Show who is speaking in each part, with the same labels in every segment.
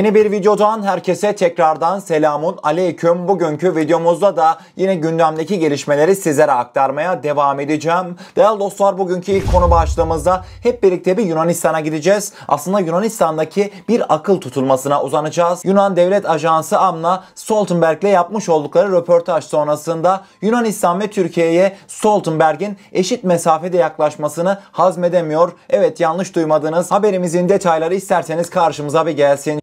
Speaker 1: Yeni bir videodan herkese tekrardan selamun aleyküm. Bugünkü videomuzda da yine gündemdeki gelişmeleri sizlere aktarmaya devam edeceğim. Değerli dostlar bugünkü ilk konu başlığımızda hep birlikte bir Yunanistan'a gideceğiz. Aslında Yunanistan'daki bir akıl tutulmasına uzanacağız. Yunan Devlet Ajansı AMNA Stoltenberg'le yapmış oldukları röportaj sonrasında Yunanistan ve Türkiye'ye Stoltenberg'in eşit mesafede yaklaşmasını hazmedemiyor. Evet yanlış duymadınız. Haberimizin detayları isterseniz karşımıza bir gelsin.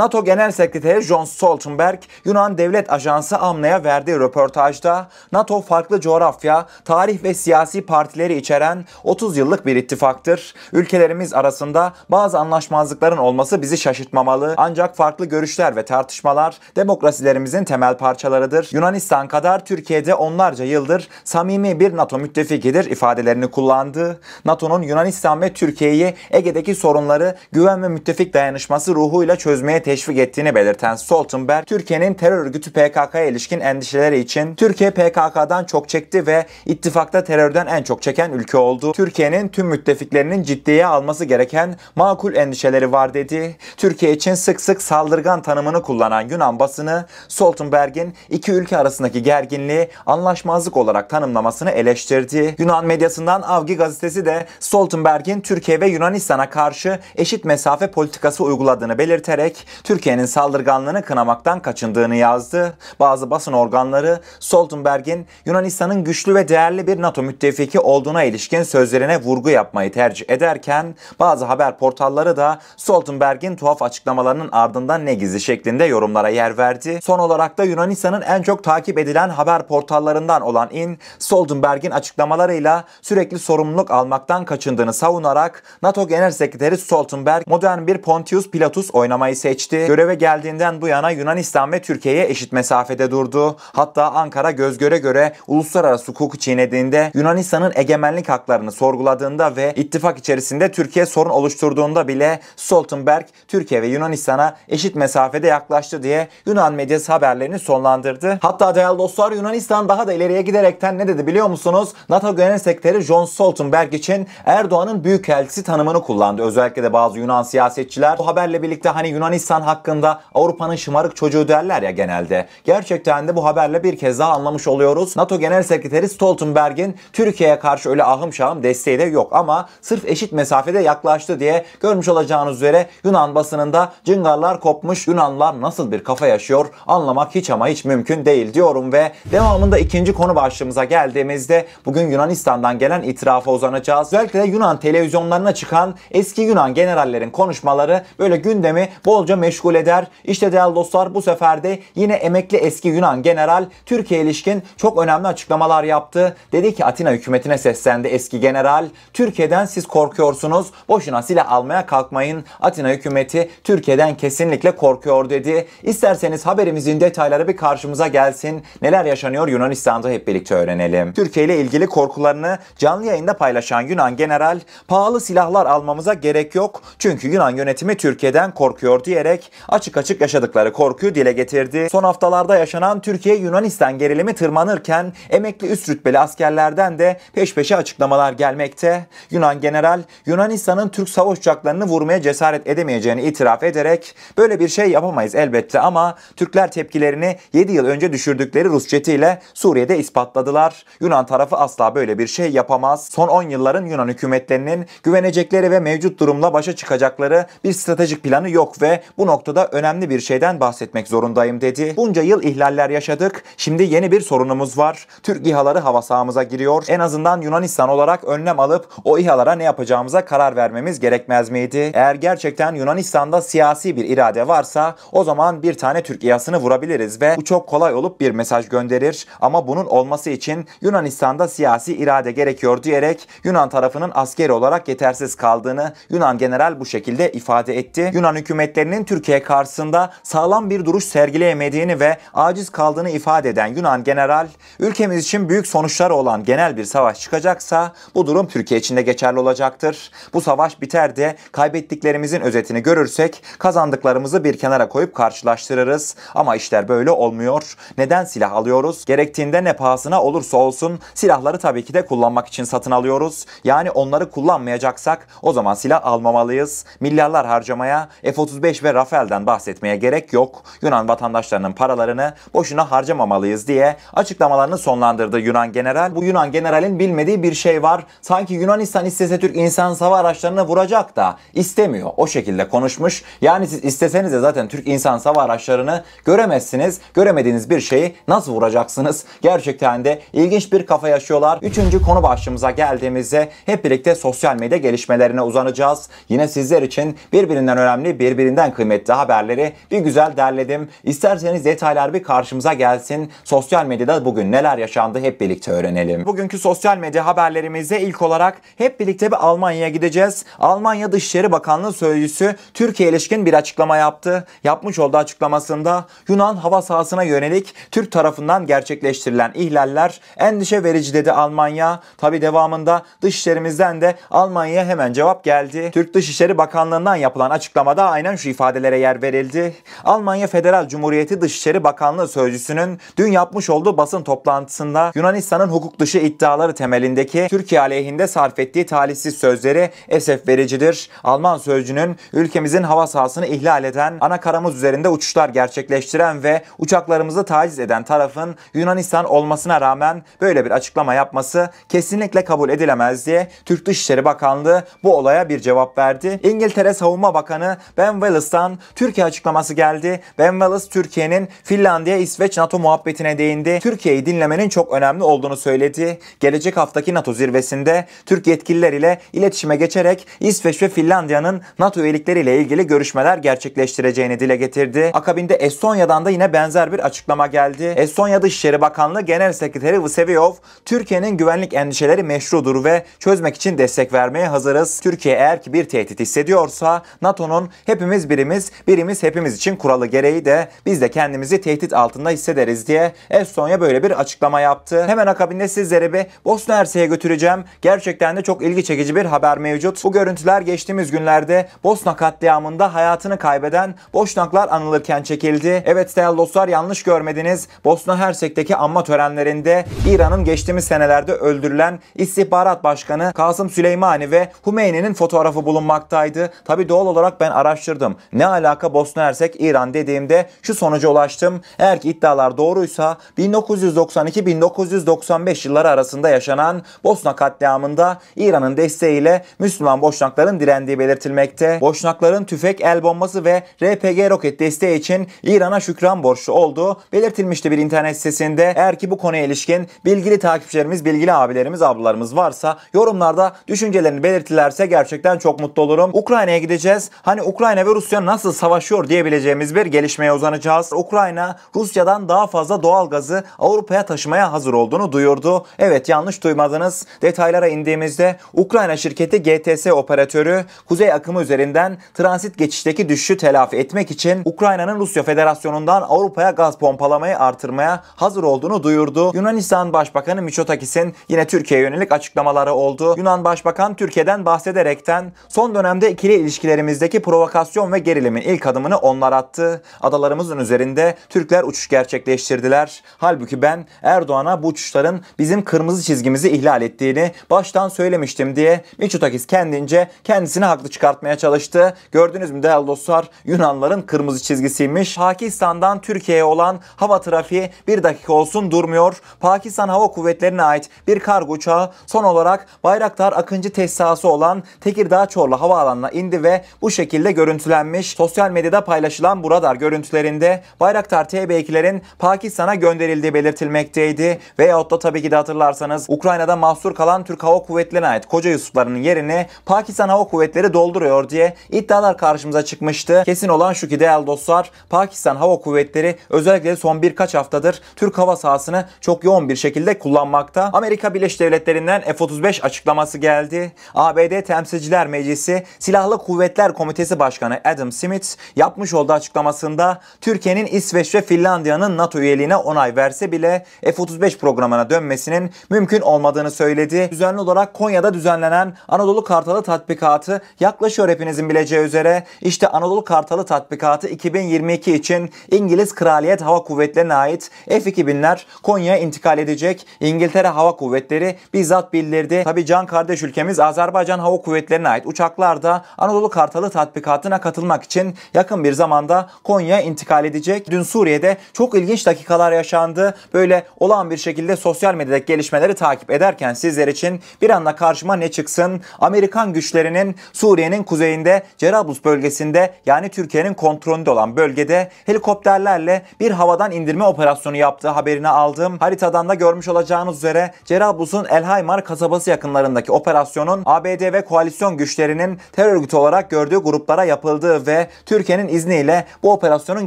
Speaker 1: NATO Genel Sekreteri John Stoltenberg, Yunan Devlet Ajansı AMNA'ya verdiği röportajda NATO farklı coğrafya, tarih ve siyasi partileri içeren 30 yıllık bir ittifaktır. Ülkelerimiz arasında bazı anlaşmazlıkların olması bizi şaşırtmamalı ancak farklı görüşler ve tartışmalar demokrasilerimizin temel parçalarıdır. Yunanistan kadar Türkiye'de onlarca yıldır samimi bir NATO müttefikidir ifadelerini kullandı. NATO'nun Yunanistan ve Türkiye'yi Ege'deki sorunları güven ve müttefik dayanışması ruhuyla çözmeye teşvik ettiğini belirten Stoltenberg, Türkiye'nin terör örgütü PKK'ya ilişkin endişeleri için Türkiye PKK'dan çok çekti ve ittifakta terörden en çok çeken ülke oldu. Türkiye'nin tüm müttefiklerinin ciddiye alması gereken makul endişeleri var dedi. Türkiye için sık sık saldırgan tanımını kullanan Yunan basını Stoltenberg'in iki ülke arasındaki gerginliği anlaşmazlık olarak tanımlamasını eleştirdi. Yunan medyasından Avgi gazetesi de Stoltenberg'in Türkiye ve Yunanistan'a karşı eşit mesafe politikası uyguladığını belirterek Türkiye'nin saldırganlığını kınamaktan kaçındığını yazdı. Bazı basın organları Stoltenberg'in Yunanistan'ın güçlü ve değerli bir NATO müttefiki olduğuna ilişkin sözlerine vurgu yapmayı tercih ederken bazı haber portalları da Stoltenberg'in tuhaf açıklamalarının ardından ne gizli şeklinde yorumlara yer verdi. Son olarak da Yunanistan'ın en çok takip edilen haber portallarından olan IN, Stoltenberg'in açıklamalarıyla sürekli sorumluluk almaktan kaçındığını savunarak NATO Genel Sekreteri Stoltenberg modern bir Pontius Pilatus oynamayı seçti geçti. Göreve geldiğinden bu yana Yunanistan ve Türkiye'ye eşit mesafede durdu. Hatta Ankara göz göre göre uluslararası hukuku çiğnediğinde, Yunanistan'ın egemenlik haklarını sorguladığında ve ittifak içerisinde Türkiye sorun oluşturduğunda bile Stoltenberg Türkiye ve Yunanistan'a eşit mesafede yaklaştı diye Yunan medyası haberlerini sonlandırdı. Hatta değerli dostlar Yunanistan daha da ileriye giderekten ne dedi biliyor musunuz? NATO Genel Sekreteri John Stoltenberg için Erdoğan'ın büyükelçisi tanımını kullandı. Özellikle de bazı Yunan siyasetçiler bu haberle birlikte hani Yunanistan insan hakkında Avrupa'nın şımarık çocuğu derler ya genelde. Gerçekten de bu haberle bir kez daha anlamış oluyoruz. NATO Genel Sekreteri Stoltenberg'in Türkiye'ye karşı öyle ahım şahım desteği de yok ama sırf eşit mesafede yaklaştı diye görmüş olacağınız üzere Yunan basınında cıngarlar kopmuş Yunanlar nasıl bir kafa yaşıyor anlamak hiç ama hiç mümkün değil diyorum ve devamında ikinci konu başlığımıza geldiğimizde bugün Yunanistan'dan gelen itirafa uzanacağız. Özellikle de Yunan televizyonlarına çıkan eski Yunan generallerin konuşmaları böyle gündemi bolca meşgul eder. İşte değerli dostlar bu sefer de yine emekli eski Yunan general Türkiye ilişkin çok önemli açıklamalar yaptı. Dedi ki Atina hükümetine seslendi eski general. Türkiye'den siz korkuyorsunuz. Boşuna silah almaya kalkmayın. Atina hükümeti Türkiye'den kesinlikle korkuyor dedi. İsterseniz haberimizin detayları bir karşımıza gelsin. Neler yaşanıyor Yunanistan'da hep birlikte öğrenelim. Türkiye ile ilgili korkularını canlı yayında paylaşan Yunan general pahalı silahlar almamıza gerek yok. Çünkü Yunan yönetimi Türkiye'den korkuyor diyerek ederek açık açık yaşadıkları korkuyu dile getirdi. Son haftalarda yaşanan Türkiye-Yunanistan gerilimi tırmanırken emekli üst rütbeli askerlerden de peş peşe açıklamalar gelmekte. Yunan general Yunanistan'ın Türk savaş uçaklarını vurmaya cesaret edemeyeceğini itiraf ederek böyle bir şey yapamayız elbette ama Türkler tepkilerini 7 yıl önce düşürdükleri Rus jetiyle Suriye'de ispatladılar. Yunan tarafı asla böyle bir şey yapamaz. Son 10 yılların Yunan hükümetlerinin güvenecekleri ve mevcut durumla başa çıkacakları bir stratejik planı yok ve bu noktada önemli bir şeyden bahsetmek zorundayım dedi. Bunca yıl ihlaller yaşadık. Şimdi yeni bir sorunumuz var. Türk İHA'ları hava sahamıza giriyor. En azından Yunanistan olarak önlem alıp o İHA'lara ne yapacağımıza karar vermemiz gerekmez miydi? Eğer gerçekten Yunanistan'da siyasi bir irade varsa o zaman bir tane Türk İHA'sını vurabiliriz ve bu çok kolay olup bir mesaj gönderir. Ama bunun olması için Yunanistan'da siyasi irade gerekiyor diyerek Yunan tarafının askeri olarak yetersiz kaldığını Yunan general bu şekilde ifade etti. Yunan hükümetlerinin Türkiye karşısında sağlam bir duruş sergileyemediğini ve aciz kaldığını ifade eden Yunan general, ülkemiz için büyük sonuçları olan genel bir savaş çıkacaksa bu durum Türkiye için de geçerli olacaktır. Bu savaş biter de kaybettiklerimizin özetini görürsek kazandıklarımızı bir kenara koyup karşılaştırırız. Ama işler böyle olmuyor. Neden silah alıyoruz? Gerektiğinde ne pahasına olursa olsun silahları tabii ki de kullanmak için satın alıyoruz. Yani onları kullanmayacaksak o zaman silah almamalıyız. Milyarlar harcamaya F-35 ve Rafael'den bahsetmeye gerek yok. Yunan vatandaşlarının paralarını boşuna harcamamalıyız diye açıklamalarını sonlandırdı Yunan general. Bu Yunan generalin bilmediği bir şey var. Sanki Yunanistan istese Türk insan sava araçlarını vuracak da istemiyor. O şekilde konuşmuş. Yani siz isteseniz de zaten Türk insan sava araçlarını göremezsiniz. Göremediğiniz bir şeyi nasıl vuracaksınız? Gerçekten de ilginç bir kafa yaşıyorlar. Üçüncü konu başlığımıza geldiğimizde hep birlikte sosyal medya gelişmelerine uzanacağız. Yine sizler için birbirinden önemli, birbirinden kıymetli kıymetli haberleri bir güzel derledim. İsterseniz detaylar bir karşımıza gelsin. Sosyal medyada bugün neler yaşandı hep birlikte öğrenelim. Bugünkü sosyal medya haberlerimizde ilk olarak hep birlikte bir Almanya'ya gideceğiz. Almanya Dışişleri Bakanlığı Sözcüsü Türkiye ilişkin bir açıklama yaptı. Yapmış olduğu açıklamasında Yunan hava sahasına yönelik Türk tarafından gerçekleştirilen ihlaller endişe verici dedi Almanya. Tabi devamında dışişlerimizden de Almanya'ya hemen cevap geldi. Türk Dışişleri Bakanlığı'ndan yapılan açıklamada aynen şu ifade ifadelere yer verildi. Almanya Federal Cumhuriyeti Dışişleri Bakanlığı Sözcüsü'nün dün yapmış olduğu basın toplantısında Yunanistan'ın hukuk dışı iddiaları temelindeki Türkiye aleyhinde sarf ettiği talihsiz sözleri esef vericidir. Alman sözcünün ülkemizin hava sahasını ihlal eden, ana karamız üzerinde uçuşlar gerçekleştiren ve uçaklarımızı taciz eden tarafın Yunanistan olmasına rağmen böyle bir açıklama yapması kesinlikle kabul edilemez diye Türk Dışişleri Bakanlığı bu olaya bir cevap verdi. İngiltere Savunma Bakanı Ben Wallace'dan Finlandiya'dan Türkiye açıklaması geldi. Ben Wallace Türkiye'nin Finlandiya İsveç NATO muhabbetine değindi. Türkiye'yi dinlemenin çok önemli olduğunu söyledi. Gelecek haftaki NATO zirvesinde Türk yetkililer ile iletişime geçerek İsveç ve Finlandiya'nın NATO üyelikleriyle ilgili görüşmeler gerçekleştireceğini dile getirdi. Akabinde Estonya'dan da yine benzer bir açıklama geldi. Estonya Dışişleri Bakanlığı Genel Sekreteri Vseviov, Türkiye'nin güvenlik endişeleri meşrudur ve çözmek için destek vermeye hazırız. Türkiye eğer ki bir tehdit hissediyorsa NATO'nun hepimiz birimiz birimiz, birimiz hepimiz için kuralı gereği de biz de kendimizi tehdit altında hissederiz diye Estonya böyle bir açıklama yaptı. Hemen akabinde sizleri bir Bosna Hersek'e götüreceğim. Gerçekten de çok ilgi çekici bir haber mevcut. Bu görüntüler geçtiğimiz günlerde Bosna katliamında hayatını kaybeden Boşnaklar anılırken çekildi. Evet değerli dostlar yanlış görmediniz. Bosna Hersek'teki anma törenlerinde İran'ın geçtiğimiz senelerde öldürülen istihbarat başkanı Kasım Süleymani ve Hümeyni'nin fotoğrafı bulunmaktaydı. Tabi doğal olarak ben araştırdım. Ne alaka Bosna Hersek İran dediğimde şu sonuca ulaştım. Eğer ki iddialar doğruysa 1992-1995 yılları arasında yaşanan Bosna katliamında İran'ın desteğiyle Müslüman Boşnakların direndiği belirtilmekte. Boşnakların tüfek, el bombası ve RPG roket desteği için İran'a şükran borçlu olduğu belirtilmişti bir internet sitesinde. Eğer ki bu konuya ilişkin bilgili takipçilerimiz, bilgili abilerimiz, ablalarımız varsa yorumlarda düşüncelerini belirtilerse gerçekten çok mutlu olurum. Ukrayna'ya gideceğiz. Hani Ukrayna ve Rusya'nın nasıl savaşıyor diyebileceğimiz bir gelişmeye uzanacağız. Ukrayna Rusya'dan daha fazla doğal gazı Avrupa'ya taşımaya hazır olduğunu duyurdu. Evet yanlış duymadınız. Detaylara indiğimizde Ukrayna şirketi GTS operatörü kuzey akımı üzerinden transit geçişteki düşüşü telafi etmek için Ukrayna'nın Rusya Federasyonu'ndan Avrupa'ya gaz pompalamayı artırmaya hazır olduğunu duyurdu. Yunanistan Başbakanı Miçotakis'in yine Türkiye'ye yönelik açıklamaları oldu. Yunan Başbakan Türkiye'den bahsederekten son dönemde ikili ilişkilerimizdeki provokasyon ve geri gerilimin ilk adımını onlar attı. Adalarımızın üzerinde Türkler uçuş gerçekleştirdiler. Halbuki ben Erdoğan'a bu uçuşların bizim kırmızı çizgimizi ihlal ettiğini baştan söylemiştim diye Miçotakis kendince kendisini haklı çıkartmaya çalıştı. Gördünüz mü değerli dostlar Yunanların kırmızı çizgisiymiş. Pakistan'dan Türkiye'ye olan hava trafiği bir dakika olsun durmuyor. Pakistan Hava Kuvvetleri'ne ait bir kargo uçağı son olarak Bayraktar Akıncı tesisası olan Tekirdağ Çorlu Havaalanı'na indi ve bu şekilde görüntülenmiş. Sosyal medyada paylaşılan bu radar görüntülerinde Bayraktar TB2'lerin Pakistan'a gönderildiği belirtilmekteydi. Veyahut da tabii ki de hatırlarsanız Ukrayna'da mahsur kalan Türk Hava Kuvvetleri'ne ait koca Yusufların yerini Pakistan Hava Kuvvetleri dolduruyor diye iddialar karşımıza çıkmıştı. Kesin olan şu ki değerli dostlar Pakistan Hava Kuvvetleri özellikle son birkaç haftadır Türk hava sahasını çok yoğun bir şekilde kullanmakta. Amerika Birleşik Devletleri'nden F-35 açıklaması geldi. ABD Temsilciler Meclisi Silahlı Kuvvetler Komitesi Başkanı Adams Smith yapmış olduğu açıklamasında Türkiye'nin İsveç ve Finlandiya'nın NATO üyeliğine onay verse bile F-35 programına dönmesinin mümkün olmadığını söyledi. Düzenli olarak Konya'da düzenlenen Anadolu Kartalı tatbikatı yaklaşıyor hepinizin bileceği üzere. İşte Anadolu Kartalı tatbikatı 2022 için İngiliz Kraliyet Hava Kuvvetleri'ne ait F-2000'ler Konya'ya intikal edecek. İngiltere Hava Kuvvetleri bizzat bildirdi. Tabi can kardeş ülkemiz Azerbaycan Hava Kuvvetleri'ne ait uçaklar da Anadolu Kartalı tatbikatına katılmak almak için yakın bir zamanda Konya intikal edecek. Dün Suriye'de çok ilginç dakikalar yaşandı. Böyle olağan bir şekilde sosyal medyadaki gelişmeleri takip ederken sizler için bir anda karşıma ne çıksın? Amerikan güçlerinin Suriye'nin kuzeyinde Cerablus bölgesinde yani Türkiye'nin kontrolünde olan bölgede helikopterlerle bir havadan indirme operasyonu yaptığı haberini aldım. Haritadan da görmüş olacağınız üzere Cerablus'un El Haymar kasabası yakınlarındaki operasyonun ABD ve koalisyon güçlerinin terör örgütü olarak gördüğü gruplara yapıldığı ve ve Türkiye'nin izniyle bu operasyonun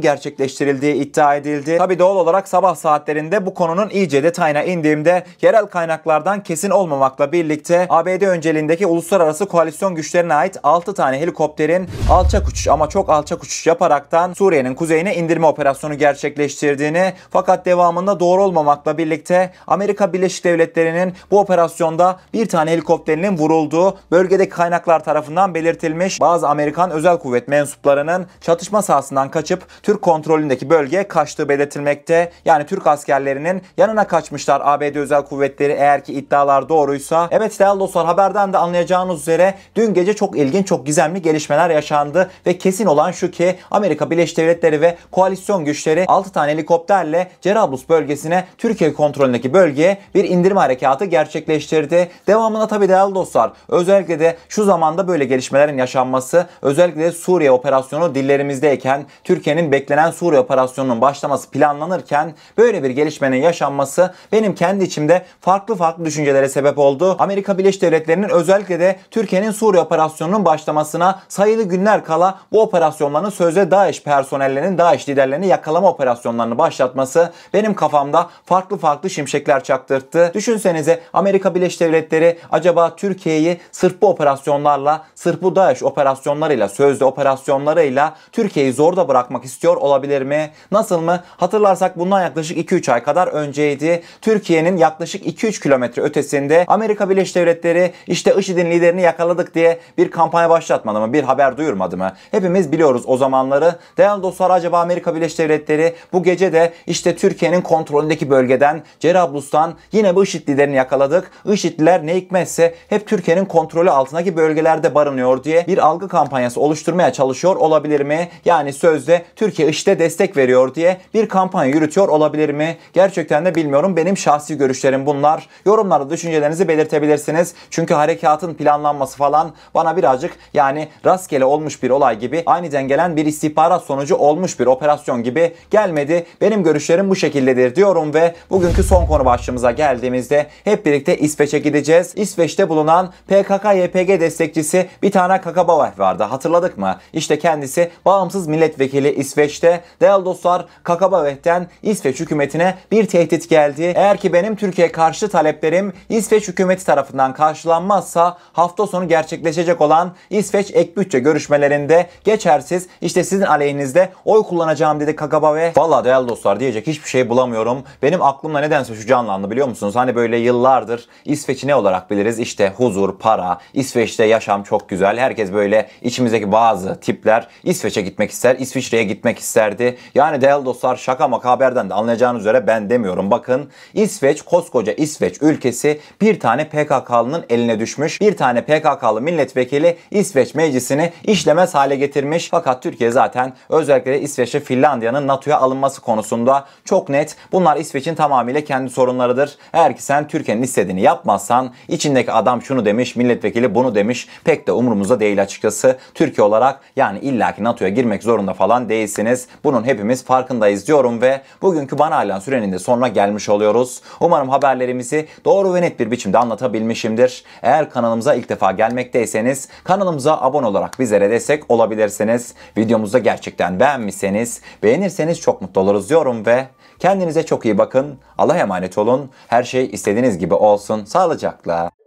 Speaker 1: gerçekleştirildiği iddia edildi. Tabi doğal olarak sabah saatlerinde bu konunun iyice detayına indiğimde yerel kaynaklardan kesin olmamakla birlikte ABD önceliğindeki uluslararası koalisyon güçlerine ait 6 tane helikopterin alçak uçuş ama çok alçak uçuş yaparaktan Suriye'nin kuzeyine indirme operasyonu gerçekleştirdiğini fakat devamında doğru olmamakla birlikte Amerika Birleşik Devletleri'nin bu operasyonda bir tane helikopterinin vurulduğu bölgedeki kaynaklar tarafından belirtilmiş bazı Amerikan özel kuvvet mensupları mensuplarının çatışma sahasından kaçıp Türk kontrolündeki bölgeye kaçtığı belirtilmekte. Yani Türk askerlerinin yanına kaçmışlar ABD Özel Kuvvetleri eğer ki iddialar doğruysa. Evet değerli dostlar haberden de anlayacağınız üzere dün gece çok ilginç çok gizemli gelişmeler yaşandı ve kesin olan şu ki Amerika Birleşik Devletleri ve koalisyon güçleri 6 tane helikopterle Cerablus bölgesine Türkiye kontrolündeki bölgeye bir indirme harekatı gerçekleştirdi. Devamına tabi değerli dostlar özellikle de şu zamanda böyle gelişmelerin yaşanması özellikle de Suriye operasyonu operasyonu dillerimizdeyken Türkiye'nin beklenen Suriye operasyonunun başlaması planlanırken böyle bir gelişmenin yaşanması benim kendi içimde farklı farklı düşüncelere sebep oldu. Amerika Birleşik Devletleri'nin özellikle de Türkiye'nin Suriye operasyonunun başlamasına sayılı günler kala bu operasyonların sözde DAEŞ personellerinin DAEŞ liderlerini yakalama operasyonlarını başlatması benim kafamda farklı farklı şimşekler çaktırttı. Düşünsenize Amerika Birleşik Devletleri acaba Türkiye'yi sırf bu operasyonlarla, sırf bu DAEŞ operasyonlarıyla sözde operasyon operasyonlarıyla Türkiye'yi zor da bırakmak istiyor olabilir mi? Nasıl mı? Hatırlarsak bundan yaklaşık 2-3 ay kadar önceydi. Türkiye'nin yaklaşık 2-3 kilometre ötesinde Amerika Birleşik Devletleri işte IŞİD'in liderini yakaladık diye bir kampanya başlatmadı mı? Bir haber duyurmadı mı? Hepimiz biliyoruz o zamanları. Değerli dostlar acaba Amerika Birleşik Devletleri bu gece de işte Türkiye'nin kontrolündeki bölgeden Cerablus'tan yine bu IŞİD liderini yakaladık. IŞİD'liler ne hikmetse hep Türkiye'nin kontrolü altındaki bölgelerde barınıyor diye bir algı kampanyası oluşturmaya çalışıyor çalışıyor olabilir mi? Yani sözde Türkiye işte destek veriyor diye bir kampanya yürütüyor olabilir mi? Gerçekten de bilmiyorum. Benim şahsi görüşlerim bunlar. Yorumlarda düşüncelerinizi belirtebilirsiniz. Çünkü harekatın planlanması falan bana birazcık yani rastgele olmuş bir olay gibi aniden gelen bir istihbarat sonucu olmuş bir operasyon gibi gelmedi. Benim görüşlerim bu şekildedir diyorum ve bugünkü son konu başlığımıza geldiğimizde hep birlikte İsveç'e gideceğiz. İsveç'te bulunan PKK-YPG destekçisi bir tane kakaba vardı. Hatırladık mı? İşte işte kendisi bağımsız milletvekili İsveç'te. Değerli dostlar Kakabaveh'ten İsveç hükümetine bir tehdit geldi. Eğer ki benim Türkiye karşı taleplerim İsveç hükümeti tarafından karşılanmazsa hafta sonu gerçekleşecek olan İsveç ek bütçe görüşmelerinde geçersiz işte sizin aleyhinizde oy kullanacağım dedi Kakabave. Valla değerli dostlar diyecek hiçbir şey bulamıyorum. Benim aklımda nedense şu canlandı biliyor musunuz? Hani böyle yıllardır İsveç'i ne olarak biliriz? İşte huzur, para, İsveç'te yaşam çok güzel. Herkes böyle içimizdeki bazı tip tipler İsveç'e gitmek ister, İsviçre'ye gitmek isterdi. Yani değerli dostlar şaka makaberden de anlayacağınız üzere ben demiyorum. Bakın İsveç koskoca İsveç ülkesi bir tane PKK'lının eline düşmüş. Bir tane PKK'lı milletvekili İsveç meclisini işlemez hale getirmiş. Fakat Türkiye zaten özellikle de İsveç'e Finlandiya'nın NATO'ya alınması konusunda çok net. Bunlar İsveç'in tamamıyla kendi sorunlarıdır. Eğer ki sen Türkiye'nin istediğini yapmazsan içindeki adam şunu demiş, milletvekili bunu demiş pek de umurumuzda değil açıkçası. Türkiye olarak yani yani illaki NATO'ya girmek zorunda falan değilsiniz. Bunun hepimiz farkındayız diyorum ve bugünkü bana ailen sürenin de sonuna gelmiş oluyoruz. Umarım haberlerimizi doğru ve net bir biçimde anlatabilmişimdir. Eğer kanalımıza ilk defa gelmekteyseniz kanalımıza abone olarak bizlere destek olabilirsiniz. Videomuzu gerçekten beğenmişseniz, beğenirseniz çok mutlu oluruz diyorum ve kendinize çok iyi bakın. Allah'a emanet olun. Her şey istediğiniz gibi olsun. Sağlıcakla.